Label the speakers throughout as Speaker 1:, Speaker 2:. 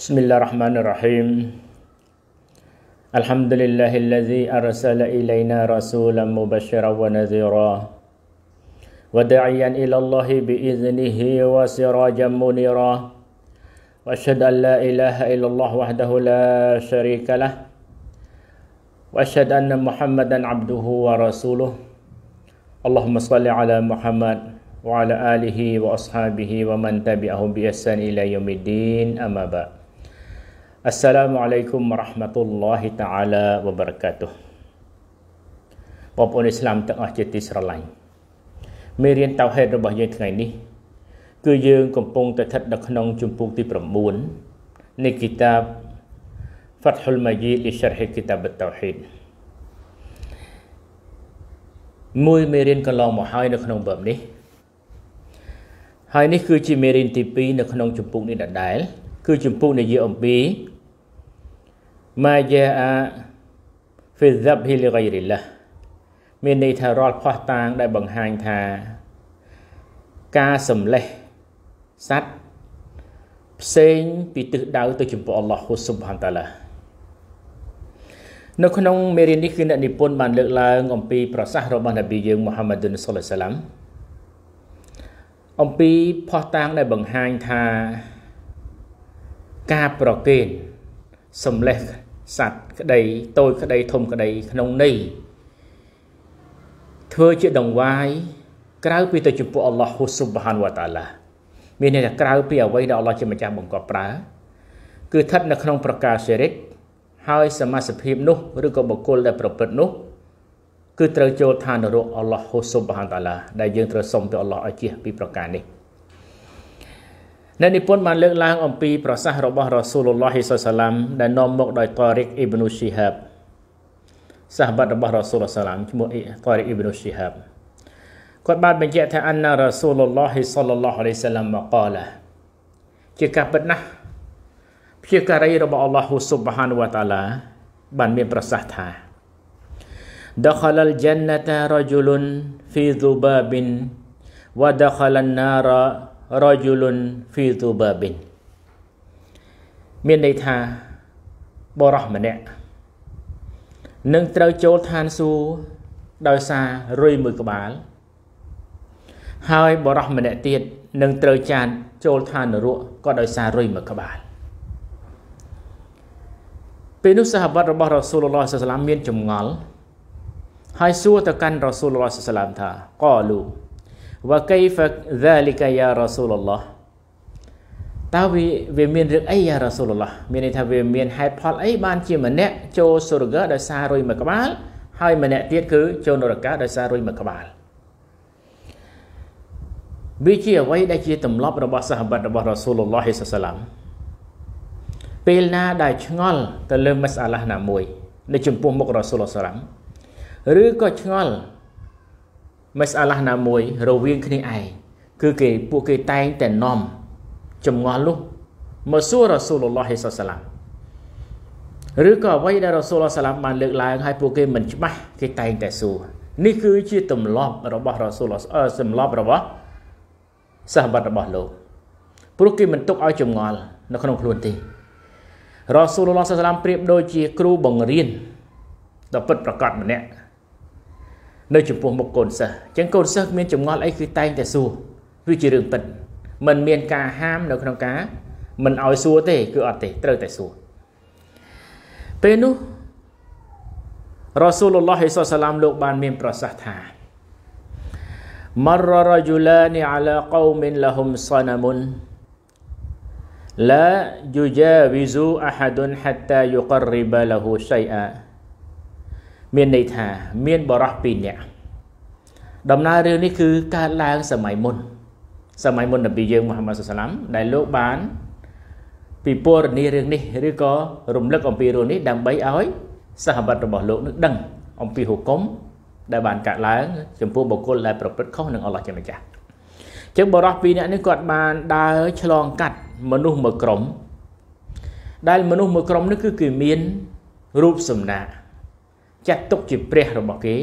Speaker 1: بسم الله الرحمن الرحيم الحمد لله الذي أرسل إلينا رسولا مبشرا ونذيرا وداعيا إلى الله بإذنه وسراجا منيرا وأشهد أن لا إله إلا الله وحده لا شريك له وأشهد أن محمدا عبده ورسوله اللهم صل على محمد وعلى آله وأصحابه ومن تبعهم بإحسان إلى يوم الدين أما بعد Assalamualaikum warahmatullahi taala wabarakatuh បងប្អូនឥស្លាមទាំងអស់ជាទីស្រឡាញ់មេរៀនតៅហេតរបស់យើងថ្ងៃនេះ គឺយើងកំពុងតែស្ថិតនៅក្នុង ជំពូកទី9នៃគីតាប Fathul Majid li Sharh Kitab at-Tauhid មួយមេរៀនកន្លងមកហើយនៅក្នុងបែបនេះហើយនេះគឺជាមេរៀនទី2នៅក្នុង ជំពូកនេះដដែល គឺជំពូកនិយាយអំពីម៉ាយាអាហ្វីសាប់ហ៊ីលីហ្គៃរីឡាមានន័យថារាល់ផោះតាងដែលបង្ហាញថាការសម្លេះសัตว์ផ្សេងពីទិសដៅទៅចំពោះអល់ឡោះហ៊ូស៊ុបហានតាឡានៅក្នុងមេរៀននេះគឺអ្នកនិពន្ធបានលើកឡើងអំពីប្រសាសន៍របស់នប៊ីយើងមូហាម៉ាឌុនសុលឡាឡាមអំពីផោះតាងដែលបង្ហាញថាការប្រកេណ្ឌសំលេះសัตว์ក្តីតូចក្តីធំក្តីក្នុងនេះធ្វើជាដង្វាយ ក្រៅពីទៅចំពោះអល់ឡោះហ៊ូស៊ុបហានវតាឡាមានន័យថាក្រៅពីអ្វីដែលអល់ឡោះជាម្ចាស់បង្កប់ប្រើគឺស្ថិតនៅក្នុងប្រការសេរិក ហើយសមាសភាពនោះ ឬក៏បុគ្គលដែលប្រព្រឹត្តនោះគឺត្រូវចូលឋាននរកអល់ឡោះហ៊ូស៊ុបហានតាឡាដែលយើងត្រូវសុំទៅអល់ឡោះឲ្យជៀសពីប្រការនេះ។អ្នកនិពន្ធបានលើកឡើងអំពីប្រសាសន៍របស់រ៉ាស៊ូលឡោះហ៊ីសាឡាមដែលនាំមកដោយតារិកអ៊ីបនូស៊ីហាបសាហបរបស់រ៉ាស៊ូលសាឡាមឈ្មោះតារិកអ៊ីបនូស៊ីហាបគាត់បានបញ្ជាក់ថាអានណារ៉ាស៊ូលឡោះហ៊ីសាឡឡោះអាឡៃសាឡាមមកកលាជាការពិតណាស់ព្យាការីរបស់អល់ឡោះហ៊ូស៊ុបហានវតាឡាបានមានប្រសាសន៍ថា دخل الجنة رجل في ذباب ودخل النار រយុលុនហ្វីទូបឺប៊ីនមានន័យថាបរោះម្នាក់នឹងត្រូវចូលឋានសួគ៌ដោយសាររុយមួយក្បាល ហើយបរោះម្នាក់ទៀតនឹងត្រូវចានចូលឋាននរកក៏ដោយសាររុយមួយក្បាលពេលនោះសហបាតរបស់រ៉ាស៊ូលឡោះសាឡាមមានចម្ងល់ហើយ សួរទៅកាន់រ៉ាស៊ូលឡោះសាឡាមថាកោលូ وكيف ذلك يا رسول الله តើវាវាមានរឿងអីយ៉ារ៉ាស៊ូលឡោះមានន័យថាវាមានហេតុផលអីបានជាម្នាក់ចូលសុរកាដោយសាររុយមួយក្បាលហើយម្នាក់ទៀតគឺចូលនរកាដោយសាររុយមួយក្បាលវាជាអ្វីដែលជាទម្លាប់របស់សាហាបៈរបស់រ៉ាស៊ូលឡោះហិសសាឡាមពេលណា ដែលឆ្ងល់ទៅលើមិសអាឡាស់ណាមួយ នៅ ចំពោះមុខរ៉ាស៊ូលឡោះសាឡាមឬក៏ឆ្ងល់មិសអាឡាស់ណាមួយរវាងគ្នាឯងគឺគេពួកគេតែងតែនាំចំងល់នោះមកសួររ៉ាស៊ូលឡោះហេសាឡាមឬក៏អ្វីដែលរ៉ាស៊ូលឡោះសាឡាមបានលើកឡើងឲ្យពួកគេមិនច្បាស់គេតែងតែសួរនេះគឺជាទម្លាប់របស់រ៉ាស៊ូលឡោះទម្លាប់របស់សាហបតរបស់លោកព្រោះគេមិនទុកឲ្យចំងល់ នៅក្នុងខ្លួនទេរ៉ាស៊ូលឡោះសាឡាមប្រៀបដូចជាគ្រូបង្រៀនដ៏ពិតប្រាកដម្នាក់នៅចំពោះមុខកូនសិស្សអញ្ចឹងកូនសិស្សមានចម្ងល់អីគឺតែងតែសួរវាជារឿងពិតมันមានការហាម នៅក្នុងការមិនឲ្យសួរទេ គឺអត់ទេត្រូវតែសួរពេលនោះរ៉ាស៊ូលឡោះសាឡាមលោកបាន មាន ប្រសាសន៍ថា مر رجلان على قوم لهم صنم لا يجاوز أحد حتى يقرب له شيئا មានន័យថាមានបរោះ2នាក់ដំណើររឿងនេះគឺកើតឡើងសម័យមុន សម័យមុននប៊ីយើងមូហាម៉ាត់សុសឡាំដែលលោកបានពិពណ៌នារឿងនេះឬក៏រំលឹកអំពីរឿងនេះដើម្បីឲ្យសាហាបត្តិរបស់លោកនឹងដឹងអំពីហុគុំដែលបានកើតឡើងចំពោះបុគ្គលដែលប្រព្រឹត្តខុសនឹងអល់ឡោះជាម្ចាស់ចឹងបរោះពីរនាក់នេះគាត់បាន ដើរឆ្លងកាត់មនុស្សមួយក្រុមដែលមនុស្សមួយក្រុមនេះគឺគេមានរូបសំណាក់ចាត់ទុកជាព្រះរបស់គេ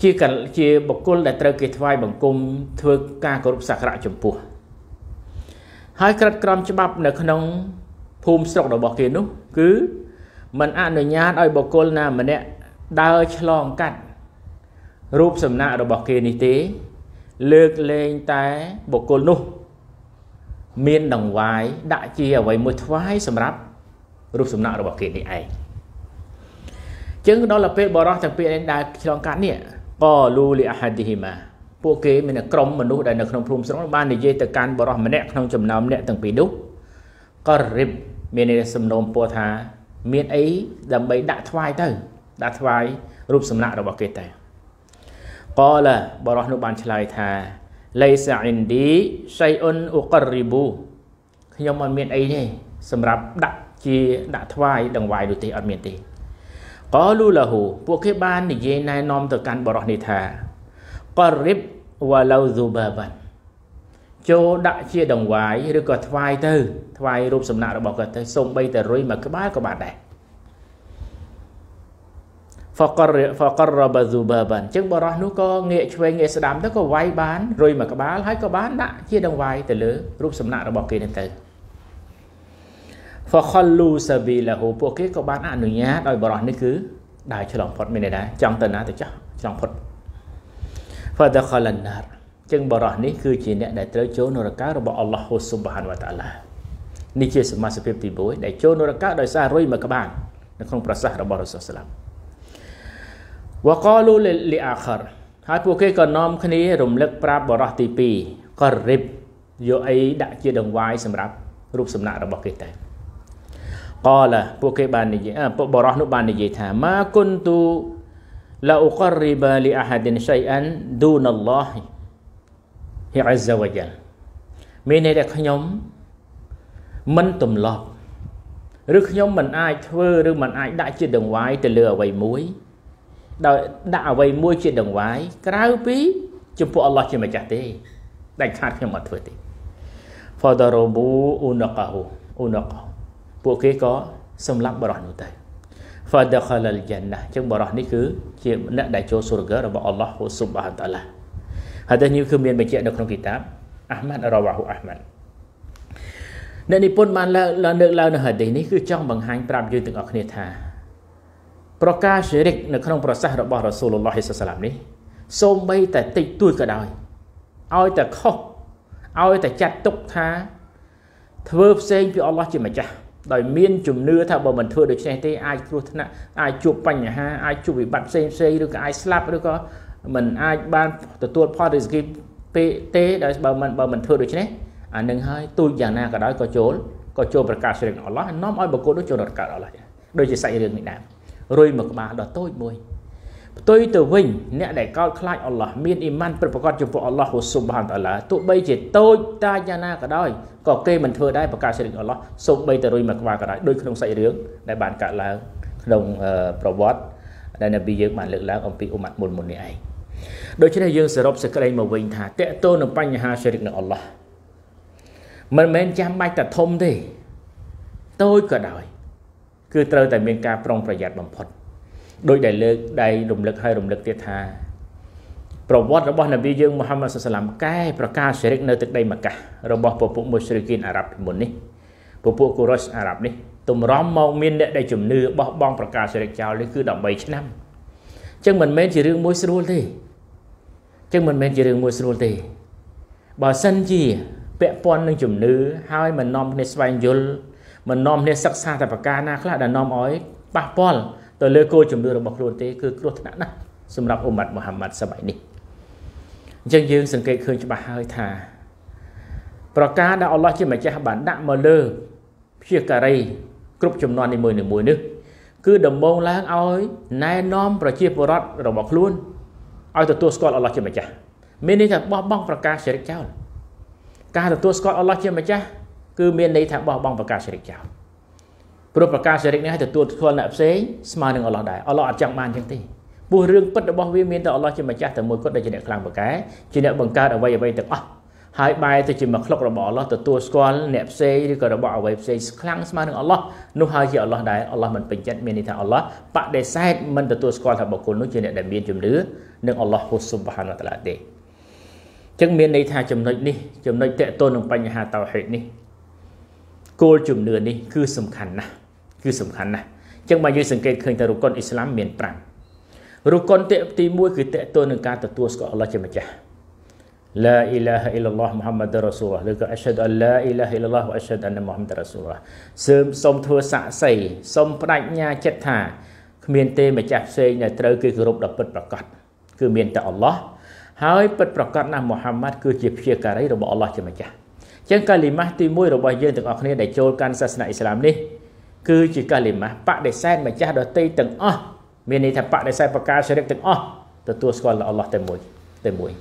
Speaker 1: ជាជាបុគ្គលដែលត្រូវគេថ្វាយបង្គំធ្វើការគោរពសក្ការៈចំពោះហើយក្រិតក្រមច្បាប់នៅ ក្នុងភូមិស្រុករបស់គេនោះ គឺมันអនុញ្ញាតឲ្យបុគ្គលណាម្នាក់ដើរឆ្លងកាត់រូបសំណាករបស់គេនេះទេលើកលែងតែបុគ្គលនោះមានដង្វាយដាក់ជាអ្វីមួយថ្វាយសម្រាប់រូបសំណាករបស់គេនេះឯងចឹងដល់ពេលបរោះទាំងពីរនេះដែលឆ្លងកាត់នេះកលូលីអាហាឌីហ៊ីម៉ាពួកគេមានក្រុមមនុស្សដែលនៅក្នុងភូមិស្រុកបាននិយាយទៅកាន់បរោះម្នាក់ក្នុងចំណោមអ្នកទាំងពីរនោះក៏រិបមានសំណូមពរថាមានអីដើម្បីដាក់ថ្វាយទៅដាក់ថ្វាយរូបសំណាក់របស់គេទៅកលបរោះនោះបានឆ្លើយថាលេសាអ៊ីនឌីសៃអ៊ុនអ៊ូកររីប៊ូខ្ញុំអត់មានអីទេសម្រាប់ដាក់ជា ដាក់ថ្វាយដង្វាយនោះទេអត់មានទេកលូលាហូពួកគេបាននិយាយណែនាំទៅកាន់បរិះនេះថាករិបវ៉ាឡូស៊ូបាបានចូលដាក់ជាដង្វាយឬក៏ថ្វាយទៅថ្វាយរូបសំណាករបស់គាត់ទៅសូម្បីតែរុយមួយក្បាលក៏បានដែរ faqar faqarraba zubaban អញ្ចឹងបរោះនោះក៏ងាកឆ្វេងងាកស្ដាំទៅក៏វាយបានរុយមួយក្បាលហើយក៏បានដាក់ជាដង្វាយទៅលើរូបសំណាករបស់គេនឹងទៅហ្វខលលូសាប៊ីឡាហ៊ូពួកគេក៏បានអនុញ្ញាតឲ្យបរោះនេះគឺដើរឆ្លងផុត មានន័យថាចង់ទៅណាទៅចោះឆ្លងផុតហ្វាដខលណារចឹងបរោះនេះគឺជាអ្នកដែលត្រូវចូលនរកៈរបស់អល់ឡោះហ៊ូស៊ុបហានវតាឡានេះជាសមាសភាពទី1ដែលចូលនរកៈដោយសាររុយមួយក្បាលនៅក្នុងប្រសាសន៍របស់រសូលស្លាមវកលូលីអាខរហើយពួកគេក៏នាំគ្នារំលឹកប្រាប់បរោះទី2ក៏រិបយកអីដាក់ជាដង្វាយសម្រាប់រូបសំណាករបស់គេតែកលាពួកគេបាននិយាយពួកបរោះនោះបាននិយាយថាម៉ាគុនទូឡាអ៊ូកររីបាលីអាហាឌិនឆៃអានឌូនអល់ឡោះហ៊ីអាហ្សាវ៉ាយ៉ាលមានន័យថាខ្ញុំមិនទម្លាប់ឬខ្ញុំមិនអាចធ្វើឬមិនអាចដាក់ជាដង្វាយទៅលើអ្វីមួយដោយដាក់អ្វីមួយជាដង្វាយក្រៅពីចំពោះអល់ឡោះជាម្ចាស់ទេដាច់ខាតខ្ញុំអត់ធ្វើទេហ្វាដារូប៊ូអ៊ូណកោអ៊ូណកោពួកគេក៏សម្លាប់បរោះនោះទៅ fadakhala al-jannah អញ្ចឹងបរោះនេះគឺជាអ្នក ដែលចូលសុរការបស់អល់ឡោះស៊ុបហានតាឡាហើយតែនេះគឺមានបញ្ជាក់នៅក្នុងគីតាបអាហ្មាត់រ៉ាវ៉ាហ៊ូអាហ្មាត់អ្នកនិពន្ធបានឡើងលើកឡើងនៅហាឌីសនេះគឺចង់បង្ហាញប្រាប់យើងទាំងអស់គ្នាថា ប្រការឈិរិកនៅក្នុង ប្រសាសន៍របស់រ៉ាស៊ូលឡោះសាឡាមនេះសូម្បីតែតិចតួចក៏ដោយឲ្យតែខុសឲ្យតែចាត់ទុកថាធ្វើផ្សេងពីអល់ឡោះជាម្ចាស់ដោយមានជំនឿថាបើមិនធ្វើដូច្នេះទេអាចគ្រោះថ្នាក់អាចជួបបញ្ហាអាចជួបវិបត្តិផ្សេងផ្សេងឬក៏អាចស្លាប់ឬក៏មិនអាចបានទទួលផលរិស្គីពេកទេដោយបើមិនបើមិនធ្វើដូច្នេះអានឹងហើយទូចយ៉ាងណាក៏ដោយក៏ចូលក៏ចូលប្រកាសស្រីអល់ឡោះនាំឲ្យបុគ្គលនោះចូលរត់កើតអល់ឡោះដូចជាសាច់រឿងនេះដែររុយមកក្បាលដ៏តូចមួយផ្ទុយទៅវិញអ្នកដែលកោតខ្លាចអល់ឡោះមានអ៊ីម៉ានប្រកាសចំពោះអល់ឡោះហ៊ូស៊ុបហានតាឡាទោះបីជាតូចតាចយ៉ាងណាក៏ដោយក៏គេមិនធ្វើដែរប្រកាសជ្រិកអល់ឡោះសូម្បីតែរុយមួយក្បាលក៏ដោយដូចក្នុងសាច់រឿងដែលបានកើតឡើងក្នុងប្រវត្តិដែលនប៊ីយើងបានលើកឡើងអំពីអ៊ុម៉ាត់មុនមុននេះឯងដូច្នេះយើងសរុបសេចក្តីមកវិញថាតកតូននឹងបញ្ហាជ្រិកនឹងអល់ឡោះមិនមែនចាំបាច់តែធំទេតូចក៏ដោយគឺត្រូវតែមានការប្រុងប្រយ័ត្នបំផុត។ដោយដែលលើកដៃរំលឹកហើយរំលឹកទៀតថាប្រវត្តិរបស់នប៊ីយើងមូហាម៉ាត់សុសឡាមកែប្រកាសសេរីនៅទឹកដីម៉ាកាសរបស់ពពួកមុស្រីគីនអារ៉ាប់មុននេះពពួកកូរ៉ុសអារ៉ាប់នេះតម្រាំមកមានអ្នកដែលជំនឿបោះបង់ប្រកាសសេរីចោលនេះគឺ13ឆ្នាំចឹងមិនមែនជារឿងមួយស្រួលទេចឹងមិនមែនជារឿងមួយស្រួលទេបើសិនជាពាក់ព័ន្ធនឹងជំនឿហើយមិននាំគ្នាស្វែងយល់មិននាំគ្នាសិក្សាតែប្រការណា ខ្លះដែលនាំឲ្យប៉ះពាល់ទៅលើគោលជំនឿរបស់ខ្លួនទេគឺគ្រោះថ្នាក់ណាស់សម្រាប់អ៊ុមម៉ាត់មូហាម៉ាត់សម័យនេះអញ្ចឹងយើងសង្កេតឃើញច្បាស់ហើយថាប្រការដែលអល់ឡោះជាម្ចាស់បានដាក់មកលើព្យាការី គ្រប់ចំនួននីមួយៗនេះគឺដំបងឡើងឲ្យណែនាំប្រជាពលរដ្ឋរបស់ខ្លួនឲ្យទទួលស្គាល់អល់ឡោះជាម្ចាស់មានន័យថាបោះបង់ប្រការជ្រិកចោលការទទួលស្គាល់អល់ឡោះជាម្ចាស់គឺមានន័យថាបោះបង់ប្រការជ្រិកចោលព្រោះប្រកាសសេរីនេះឲ្យទទួលស្គាល់អ្នកផ្សេងស្មើនឹងអល់ឡោះដែរអល់ឡោះអត់ចង់បានចឹងទេពោះរឿងពិតរបស់វាមានតែអល់ឡោះជាម្ចាស់តែមួយគាត់ដែលជាអ្នកខ្លាំងពូកែជាអ្នកបង្កើតអ្វីអ្វីទាំងអស់ហើយបែរទៅជាមួយក្លុករបស់អល់ឡោះទទួលស្គាល់អ្នកផ្សេងឬក៏របស់អ្វីផ្សេងខ្លាំងស្មើនឹងអល់ឡោះនោះហើយជាអល់ឡោះដែរអល់ឡោះមិនពេញចិត្តមានន័យថាអល់ឡោះបដិសេធមិនទទួលស្គាល់ថាបុគ្គលនោះជាអ្នកដែលមានជំនឿនឹងអល់ឡោះហ៊ូស៊ុបហានវតាឡាទេចឹងមានន័យថាចំណុចនេះចំណុចតកតូននឹងបញ្ហាតោហេតនេះគោលជំនឿនេះគឺសំខាន់ណាស់គឺសំខាន់ណាស់អញ្ចឹងបើយើងសង្កេតឃើញថារុគុនអ៊ីស្លាមមាន5រុគុនទី1គឺតេតទៅនឹងការទទួលស្គាល់អល់ឡោះជាម្ចាស់ لا إله إلا الله محمد رسول الله ឬក៏ أشهد أن لا إله إلا الله وأشهد أن محمد رسول الله សូមសូមធ្វើសាក្សីសូមបដិញ្ញាចិត្តថា គ្មាន ទេម្ចាស់ផ្សេងដែលត្រូវគេគោរពដល់ពិតប្រាកដគឺមានតែអល់ឡោះហើយពិតប្រាកដណាស់មូហាម៉ាត់គឺជាព្យាការីរបស់អល់ឡោះជាម្ចាស់អញ្ចឹងកាលីម៉ាស់ទី1របស់យើងទាំងអស់គ្នាដែលចូលកាន់សាសនាអ៊ីស្លាមនេះគឺជាកាលីម៉ាស់បដិសេធម្ចាស់ដទៃទាំងអស់មានន័យថាបដិសេធប្រការជ្រិកទាំងអស់ទទួលស្គាល់ដល់អល់ឡោះតែមួយតែមួយ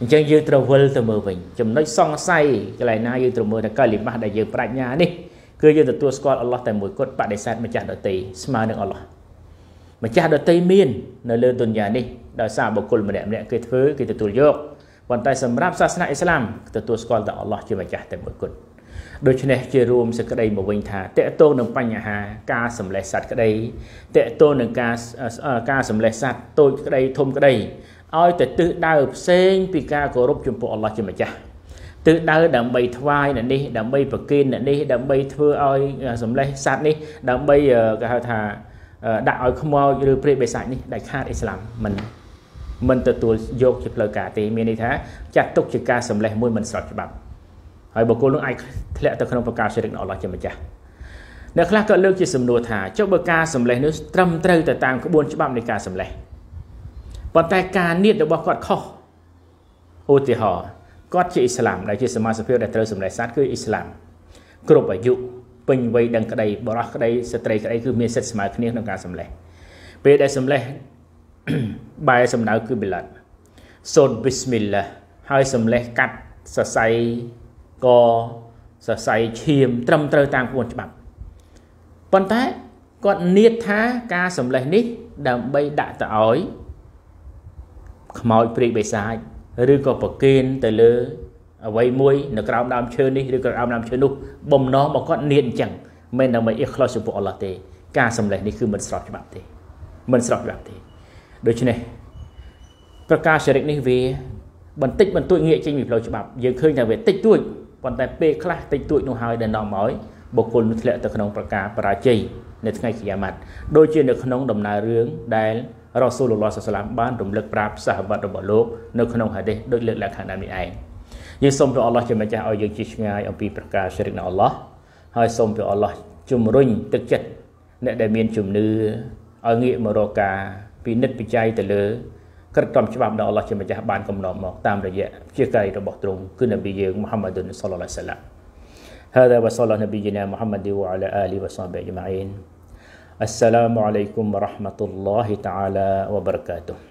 Speaker 1: អញ្ចឹងយើងត្រូវវិលទៅមើលវិញចំណុចសង្ស័យកន្លែងណាយើងត្រូវមើលថាកាលីម៉ាស់ដែលយើងប្រាជ្ញានេះគឺយើងទទួលស្គាល់អល់ឡោះតែមួយគត់បដិសេធម្ចាស់ដទៃស្មើនឹងអល់ឡោះម្ចាស់ដទៃមាននៅលើទុនយ៉ានេះដោយសារបុគ្គលម្នាក់ម្នាក់គេធ្វើគេទទួលយកប៉ុន្តែសម្រាប់សាសនាអ៊ីស្លាមទទួលស្គាល់តែអល់ឡោះជាម្ចាស់តែមួយគត់ដូច្នេះជារួមសេចក្តីមកវិញថាតកតងនឹងបញ្ហាការសម្លេះសត្វក្តីតកតងនឹងការការសម្លេះសត្វតូចក្តីធំក្តីឲ្យតែទិសដៅផ្សេងពីការគោរពចំពោះអល់ឡោះជាម្ចាស់ទិសដៅដើម្បីថ្វាយអ្នកនេះ ដើម្បីប្រគេនអ្នកនេះដើម្បីធ្វើឲ្យសម្លេះសត្វនេះដើម្បីគេហៅថាដាក់ឲ្យខ្មោចឬព្រាយបិសាចនេះដាច់ខាតអ៊ីស្លាមមិនមិនទទួលយកជាផ្លូវការទេមានន័យថា ចាត់ទុកជាការសម្លេះមួយមិនស្របច្បាប់ហើយបុគ្គលនោះអាចធ្លាក់ទៅក្នុងប្រការសិរិកនៅអល់ឡោះជាម្ចាស់អ្នកខ្លះក៏លើកជាសំណួរថាចុះបើការសម្លេះនេះត្រឹមត្រូវទៅតាមក្បួនច្បាប់នៃការសម្លេះប៉ុន្តែការនៀតរបស់គាត់ខុសឧទាហរណ៍គាត់ជាអ៊ីស្លាមដែលជាសមាជិកដែលត្រូវសម្លេះសัตว์គឺអ៊ីស្លាមគ្រប់អាយុពេញវ័យដឹងក្តីបរោះក្តីស្ត្រីក្តីគឺមានសិទ្ធិស្មើគ្នាក្នុងការសម្លេះពេលដែលសម្លេះបែរសំដៅគឺបិឡាត់សូត្រប៊ីស្មិលឡាហើយសម្លេះកាត់សរសៃក៏សរសៃឈាម ត្រឹមត្រូវតាមក្បួនច្បាប់ប៉ុន្តែគាត់នៀតថាការសម្លេះនេះ ដើម្បីដាក់ទៅឲ្យខ្មោចព្រាយបិសាចឬក៏ប្រគេន ទៅលើអ្វីមួយនៅក្រោមដើមឈើនេះឬក៏ក្រោមដើមឈើនោះបំណងរបស់គាត់នៀតអញ្ចឹងមិនដើម្បីអ៊ីខ្លោសចំពោះអល់ឡោះទេការសម្លេះនេះគឺមិនស្របច្បាប់ទេមិនស្របច្បាប់ទេដូច្នេះ ប្រការចរិតនេះវាបន្តិចបន្តួចងាកចេញពីផ្លូវច្បាប់យើងឃើញថាវាតិចតួចប៉ុន្តែពេលខ្លះតិចតួចនោះហើយដែលនាំឲ្យបុគ្គលនោះធ្លាក់ទៅក្នុងប្រការបរាជ័យនៅថ្ងៃគិយាម៉ាត់ដូចជានៅក្នុង ដំណើររឿងដែលរ៉ាស៊ូលឡោះសាឡាមបានរំលឹកប្រាប់សាហាបៈរបស់លោកនៅក្នុងហាឌីសដូចលើកឡើងខាងដើមនេះឯងយើងសូមព្រះអល់ឡោះជាម្ចាស់ឲ្យយើងជិះឆ្ងាយអំពីប្រការជ្រិកនៅអល់ឡោះហើយសូមព្រះអល់ឡោះជំរុញទឹកចិត្តអ្នកដែលមានជំនឿឲ្យងាកមករកការពិនិត្យពិច័យទៅលើក្រិតក្រមច្បាប់ដែលអល់ឡោះជាម្ចាស់បានកំណត់មកតាមរយៈជាការីរបស់ទ្រង់គឺនៅពីយើងមូហាម៉ាឌុនសុលឡាហ៍សាឡាហ៍ هذا وصلى نبينا ណាមូហាម៉ាឌីវ៉ាអាឡាអាលីវ៉ាសាប៊ីអ៊ីម៉ាអ៊ីន السلام عليكم ورحمه الله تعالى وبركاته